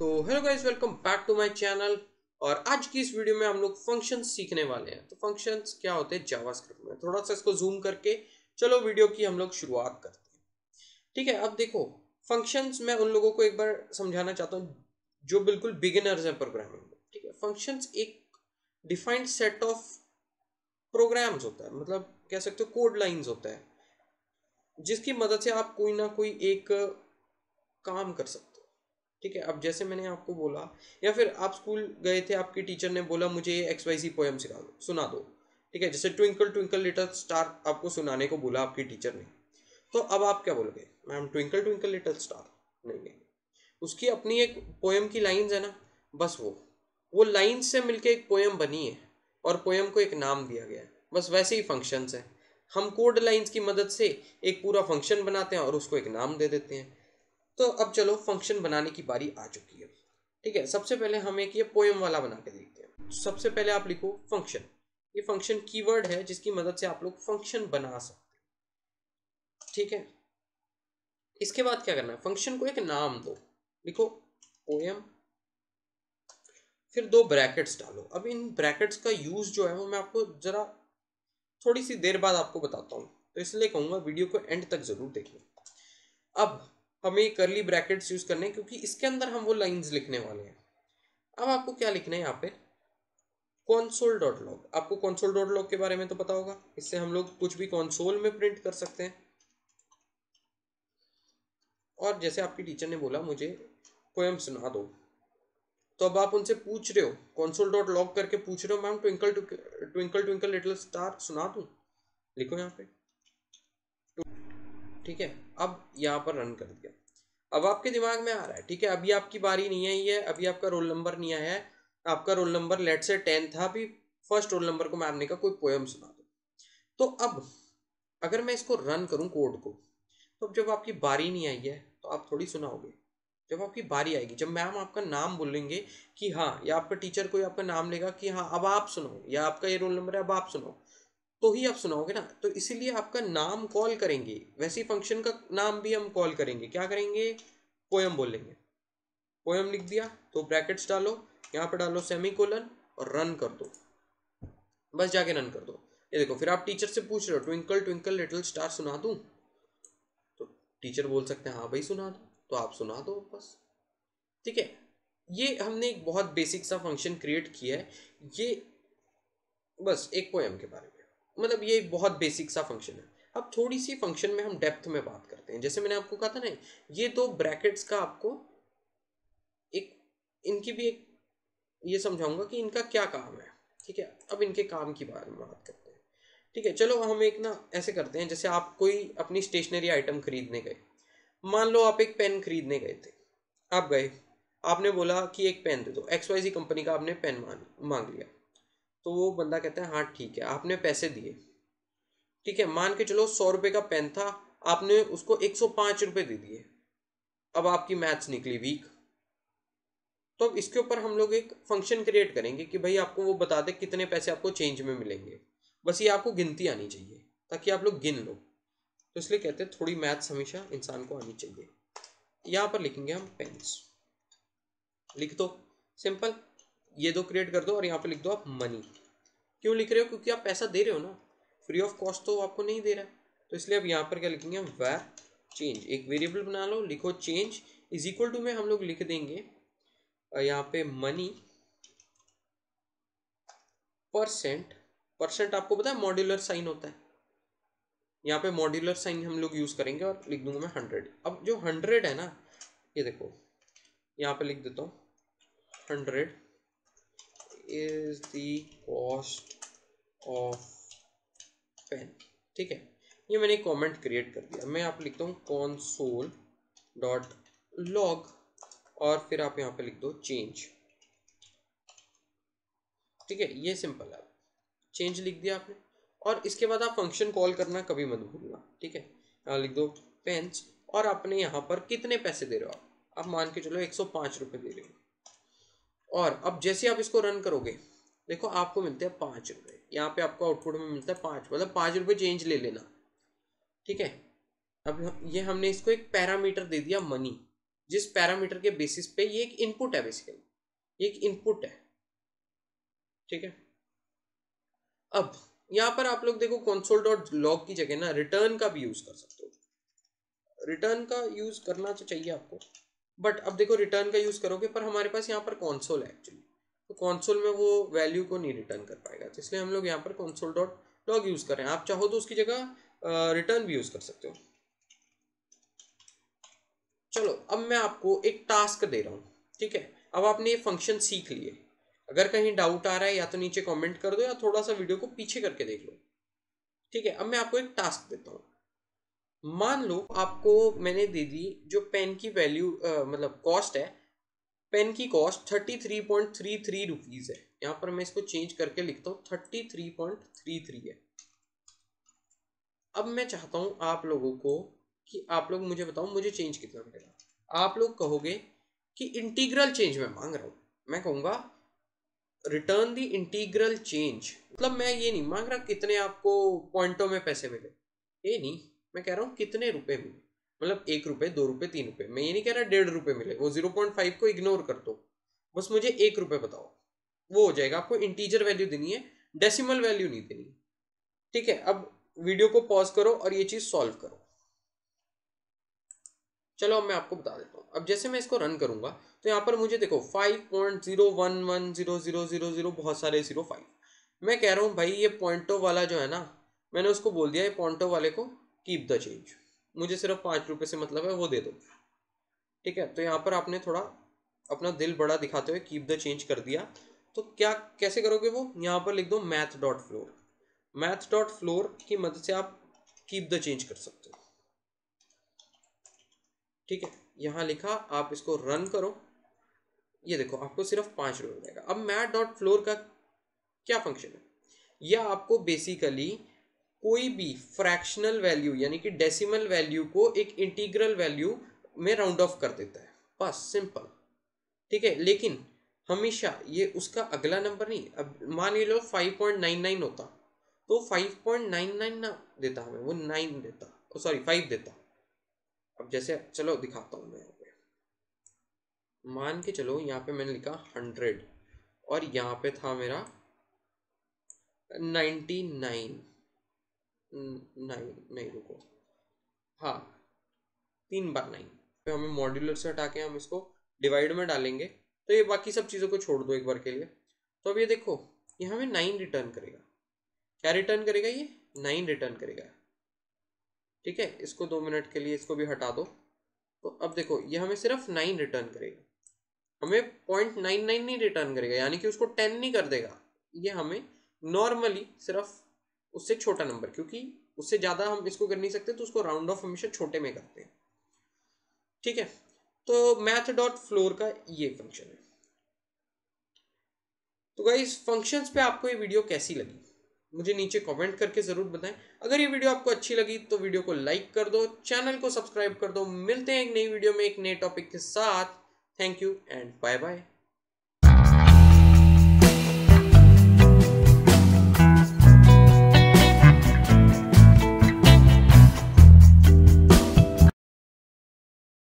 तो hello guys welcome back to my channel और आज की इस वीडियो में हम लोग फंक्शन सीखने वाले हैं तो फंक्शन क्या होते हैं जावास्क्रिप्ट में थोड़ा सा इसको जूम करके चलो वीडियो की हम लोग शुरुआत करते हैं ठीक है अब देखो फंक्शंस मैं उन लोगों को एक बार समझाना चाहता हूँ जो बिल्कुल बिगिनर्स हैं प्रोग्रामिंग में ठीक है फंक्शन एक डिफाइंड सेट ऑफ प्रोग्राम्स होता है मतलब कह सकते हो कोड लाइन्स होता है जिसकी मदद से आप कोई ना कोई एक काम कर सकते ठीक है अब जैसे मैंने आपको बोला या फिर आप स्कूल गए थे आपके टीचर ने बोला मुझे ये एक्स वाई सी पोएम सिखा दो सुना दो ठीक है जैसे ट्विंकल ट्विंकल लिटल स्टार आपको सुनाने को बोला आपके टीचर ने तो अब आप क्या बोलोगे ma'am twinkle twinkle little star नहीं नहीं उसकी अपनी एक पोएम की लाइंस है ना बस वो वो लाइन्स से मिलके एक पोएम बनी है और पोएम को एक नाम दिया गया है बस वैसे ही फंक्शंस हैं हम कोड लाइंस की मदद से एक पूरा फंक्शन बनाते हैं और उसको एक नाम दे देते हैं तो अब चलो फंक्शन बनाने की बारी आ चुकी है ठीक है सबसे पहले हम एक ये पोएम वाला बना के देखते हैं सबसे पहले आप लिखो फंक्शन ये फंक्शन कीवर्ड है जिसकी मदद से आप लोग फंक्शन बना सकते ठीक है इसके बाद क्या करना है फंक्शन को एक नाम दो लिखो पोएम फिर दो ब्रैकेट्स डालो अब इन ब्रैकेट्स का यूज़ जो है वो मैं आपको ज़रा थोड़ी सी देर बाद आपको बताता हूँ तो इसलिए कहूंगा वीडियो को एंड तक ज़रूर देखना अब हमें करली ब्रैकेट्स यूज़ करने हैं क्योंकि इसके अंदर हम वो लाइंस लिखने वाले हैं अब आपको क्या लिखना है यहाँ पे कॉन्सोल डॉट लॉग आपको कॉन्सोल डॉट लॉग के बारे में तो पता होगा इससे हम लोग कुछ भी कॉन्सोल में प्रिंट कर सकते हैं और जैसे आपकी टीचर ने बोला मुझे पोएम सुना दो तो अब आप उनसे पूछ रहे हो कॉन्सोल डॉट लॉग करके पूछ रहे हो ma'am twinkle twinkle twinkle little star सुना दू लिखो यहाँ पे ठीक है अब यहाँ पर रन कर दिया अब आपके दिमाग में आ रहा है ठीक है अभी आपकी बारी नहीं आई है अभी आपका रोल नंबर नहीं आया है आपका roll number let's say ten था अभी फर्स्ट रोल नंबर को मारने का कोई पोएम सुना दो तो अब अगर मैं इसको रन करूँ कोड को तो जब आपकी बारी नहीं आई है तो आप थोड़ी सुनाओगे जब आपकी बारी आएगी जब मैम आपका नाम बोलेंगे कि हाँ या आपका टीचर कोई आपका नाम लेगा कि हाँ अब आप सुनो या आपका ये रोल नंबर है अब आप सुनो तो ही आप सुनाओगे ना तो इसीलिए आपका नाम कॉल करेंगे वैसे फंक्शन का नाम भी हम कॉल करेंगे क्या करेंगे पोयम बोलेंगे पोयम लिख दिया तो ब्रैकेट्स डालो यहाँ पर डालो सेमी कोलन और रन कर दो बस जाके रन कर दो ये देखो फिर आप टीचर से पूछ रहे हो ट्विंकल ट्विंकल लिटिल स्टार सुना दू तो टीचर बोल सकते हैं हाँ भाई सुना दो तो आप सुना दो बस ठीक है ये हमने एक बहुत बेसिक सा फंक्शन क्रिएट किया है ये बस एक पोएम के बारे में मतलब ये बहुत बेसिक सा फंक्शन है अब थोड़ी सी फंक्शन में हम डेप्थ में बात करते हैं जैसे मैंने आपको कहा था ना ये दो ब्रैकेट्स का आपको एक इनकी भी एक ये समझाऊंगा कि इनका क्या काम है ठीक है अब इनके काम की बारे में बात करते हैं ठीक है चलो हम एक ना ऐसे करते हैं जैसे आप कोई अपनी स्टेशनरी आइटम खरीदने गए मान लो आप एक पेन खरीदने गए थे आप गए आपने बोला कि एक पेन दे दो एक्स वाई जी कंपनी का आपने पेन मांग लिया तो वो बंदा कहता है हाँ ठीक है आपने पैसे दिए ठीक है मान के चलो सौ रुपये का पेन था आपने उसको एक सौ पाँच रुपये दे दिए अब आपकी मैथ्स निकली वीक तो अब इसके ऊपर हम लोग एक फंक्शन क्रिएट करेंगे कि भाई आपको वो बता दे कितने पैसे आपको चेंज में मिलेंगे बस ये आपको गिनती आनी चाहिए ताकि आप लोग गिन लो तो इसलिए कहते हैं थोड़ी मैथ्स हमेशा इंसान को आनी चाहिए यहाँ पर लिखेंगे हम पेन्स लिख दो सिंपल ये दो क्रिएट कर दो और यहाँ पे लिख दो आप मनी क्यों लिख रहे हो क्योंकि आप पैसा दे रहे हो ना फ्री ऑफ कॉस्ट तो आपको नहीं दे रहा तो इसलिए अब यहाँ पर क्या लिखेंगे हम वैर चेंज एक वेरिएबल बना लो लिखो चेंज इज इक्वल टू में हम लोग लिख देंगे यहाँ पे मनी परसेंट परसेंट आपको पता है मॉड्यूलर साइन होता है यहाँ पे मॉड्यूलर साइन हम लोग यूज़ करेंगे और लिख दूंगा मैं हंड्रेड अब जो हंड्रेड है ना ये देखो यहाँ पे लिख देता हूँ hundred is the cost of pen ठीक है ये मैंने कमेंट क्रिएट कर दिया मैं आप लिखता हूँ कॉन्सोल डॉट लॉग और फिर आप यहाँ पे लिख दो चेंज ठीक है ये सिंपल है चेंज लिख दिया आपने और इसके बाद आप फंक्शन कॉल करना कभी मत भूलना ठीक है लिख दो पेंस और आपने यहाँ पर कितने पैसे दे रहे हो आप आप मान के चलो एक सौ पाँच रुपये दे रहे हो और अब जैसे आप इसको रन करोगे देखो आपको मिलते हैं पाँच रुपये यहाँ पे आपको आउटपुट में मिलता है पाँच मतलब पाँच रुपये चेंज ले लेना ठीक है अब ये हमने इसको एक पैरामीटर दे दिया मनी जिस पैरामीटर के बेसिस पे ये एक इनपुट है बेसिकली ये एक इनपुट है ठीक है अब यहाँ पर आप लोग देखो कंसोल डॉट लॉग की जगह ना रिटर्न का भी यूज़ कर सकते हो रिटर्न का यूज़ करना तो चाहिए आपको बट अब देखो रिटर्न का यूज़ करोगे पर हमारे पास यहाँ पर कॉन्सोल है एक्चुअली तो कॉन्सोल में वो वैल्यू को नहीं रिटर्न कर पाएगा तो इसलिए हम लोग यहाँ पर कॉन्सोल डॉट लॉग यूज़ कर रहे हैं आप चाहो तो उसकी जगह रिटर्न भी यूज़ कर सकते हो चलो अब मैं आपको एक टास्क दे रहा हूँ ठीक है अब आपने ये फंक्शन सीख लिए अगर कहीं डाउट आ रहा है या तो नीचे कमेंट कर दो या थोड़ा सा वीडियो को पीछे करके देख लो ठीक है अब मैं आपको एक टास्क देता हूँ मान लो आपको मैंने दे दी जो पेन की वैल्यू मतलब कॉस्ट है पेन की cost thirty three point three three rupees है यहाँ पर मैं इसको चेंज करके लिखता हूँ thirty three point three three है अब मैं चाहता हूँ आप लोगों को कि आप लोग मुझे बताओ मुझे चेंज कितना मिलेगा आप लोग कहोगे कि इंटीग्रल चेंज मैं मांग रहा हूँ मैं कहूंगा रिटर्न दी इंटीग्रल चेंज मतलब मैं ये नहीं मांग रहा कितने आपको पॉइंटों में पैसे मिले ये नहीं मैं कह रहा हूँ कितने रुपए मिले मतलब एक रुपए दो रुपए तीन रुपए मैं ये नहीं कह रहा डेढ़ रुपए मिले वो जीरो पॉइंट फाइव को इग्नोर कर दो बस मुझे एक रुपए बताओ वो हो जाएगा आपको इंटीजर वैल्यू देनी है डेसिमल वैल्यू नहीं देनी ठीक है अब वीडियो को पॉज करो और ये चीज़ सॉल्व करो चलो अब मैं आपको बता देता हूँ अब जैसे मैं इसको रन करूंगा तो यहाँ पर मुझे देखो five point zero one one zero zero zero zero बहुत सारे जीरो फाइव मैं कह रहा हूँ भाई ये पॉइंटो वाला जो है ना मैंने उसको बोल दिया ये पॉइंटो वाले को कीप द चेंज मुझे सिर्फ पाँच रुपये से मतलब है वो दे दो ठीक है तो यहाँ पर आपने थोड़ा अपना दिल बड़ा दिखाते हुए कीप द चेंज कर दिया तो क्या कैसे करोगे वो यहाँ पर लिख दो math dot floor math dot floor की मदद से आप कीप द चेंज कर सकते हो ठीक है यहाँ लिखा आप इसको रन करो ये देखो आपको सिर्फ पाँच रुपये मिलेगा अब मैथ डॉट फ्लोर का क्या फंक्शन है यह आपको बेसिकली कोई भी फ्रैक्शनल वैल्यू यानी कि डेसिमल वैल्यू को एक इंटीग्रल वैल्यू में राउंड ऑफ कर देता है बस सिंपल ठीक है लेकिन हमेशा ये उसका अगला नंबर नहीं अब मान लो फाइव पॉइंट नाइन नाइन होता तो फाइव पॉइंट नाइन नाइन ना देता हमें वो नाइन देता सॉरी फाइव देता अब जैसे चलो दिखाता हूँ मैं यहाँ पे मान के चलो यहाँ पे मैंने लिखा हंड्रेड और यहाँ पे था मेरा नाइन्टी नाइन नहीं नहीं रुको हाँ तीन बार नहीं फिर हमें मॉड्यूलर से हटा के हम इसको डिवाइड में डालेंगे तो ये बाकी सब चीज़ों को छोड़ दो एक बार के लिए तो अब ये देखो ये हमें नाइन रिटर्न करेगा क्या रिटर्न करेगा ये नाइन रिटर्न करेगा ठीक है इसको दो मिनट के लिए इसको भी हटा दो तो अब देखो ये हमें सिर्फ नाइन रिटर्न करेगा हमें पॉइंट नाइन नाइन नहीं रिटर्न करेगा यानी कि उसको टेन नहीं कर देगा ये हमें नॉर्मली सिर्फ उससे छोटा नंबर क्योंकि उससे ज़्यादा हम इसको कर नहीं सकते तो उसको राउंड ऑफ हमेशा छोटे में करते हैं ठीक है तो मैथ डॉट फ्लोर का ये फंक्शन है तो गाइस फंक्शंस पे आपको ये वीडियो कैसी लगी मुझे नीचे कमेंट करके ज़रूर बताएं अगर ये वीडियो आपको अच्छी लगी तो वीडियो को लाइक कर दो चैनल को सब्सक्राइब कर दो मिलते हैं एक नई वीडियो में एक नए टॉपिक के साथ thank you and bye bye